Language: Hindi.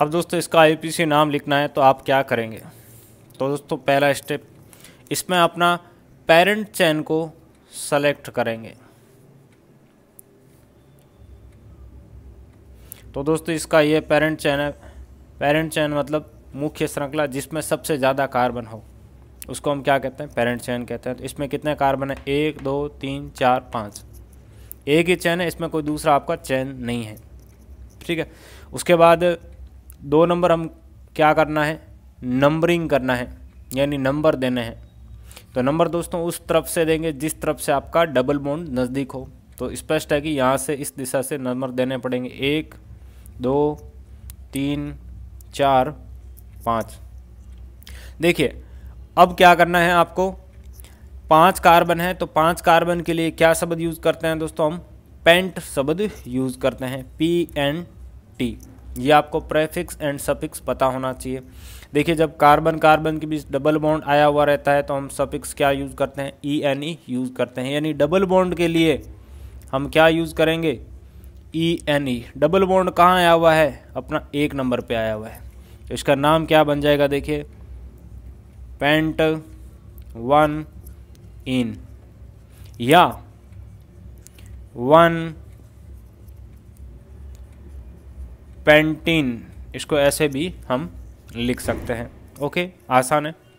अब दोस्तों इसका आईपीसी नाम लिखना है तो आप क्या करेंगे तो दोस्तों पहला स्टेप इसमें अपना पेरेंट चैन को सेलेक्ट करेंगे तो दोस्तों इसका ये पेरेंट चैन है पेरेंट चैन मतलब मुख्य श्रृंखला जिसमें सबसे ज़्यादा कार्बन हो उसको हम क्या कहते हैं पेरेंट चैन कहते हैं तो इसमें कितने कार्बन है एक दो तीन चार पाँच एक ही चैन है इसमें कोई दूसरा आपका चैन नहीं है ठीक है उसके बाद दो नंबर हम क्या करना है नंबरिंग करना है यानी नंबर देने हैं तो नंबर दोस्तों उस तरफ से देंगे जिस तरफ से आपका डबल बॉन्ड नज़दीक हो तो स्पष्ट है कि यहाँ से इस दिशा से नंबर देने पड़ेंगे एक दो तीन चार पाँच देखिए अब क्या करना है आपको पांच कार्बन है तो पांच कार्बन के लिए क्या शब्द यूज़ करते हैं दोस्तों हम पेंट शब्द यूज़ करते हैं पी एन टी ये आपको प्रेफिक्स एंड सफिक्स पता होना चाहिए देखिए जब कार्बन कार्बन के बीच डबल बॉन्ड आया हुआ रहता है तो हम सफिक्स क्या यूज़ करते हैं ई एन ई यूज़ करते हैं यानी डबल बॉन्ड के लिए हम क्या यूज़ करेंगे E N E double bond कहाँ आया हुआ है अपना एक नंबर पे आया हुआ है इसका नाम क्या बन जाएगा देखिए पेंट वन इन या वन पेंटीन इसको ऐसे भी हम लिख सकते हैं ओके आसान है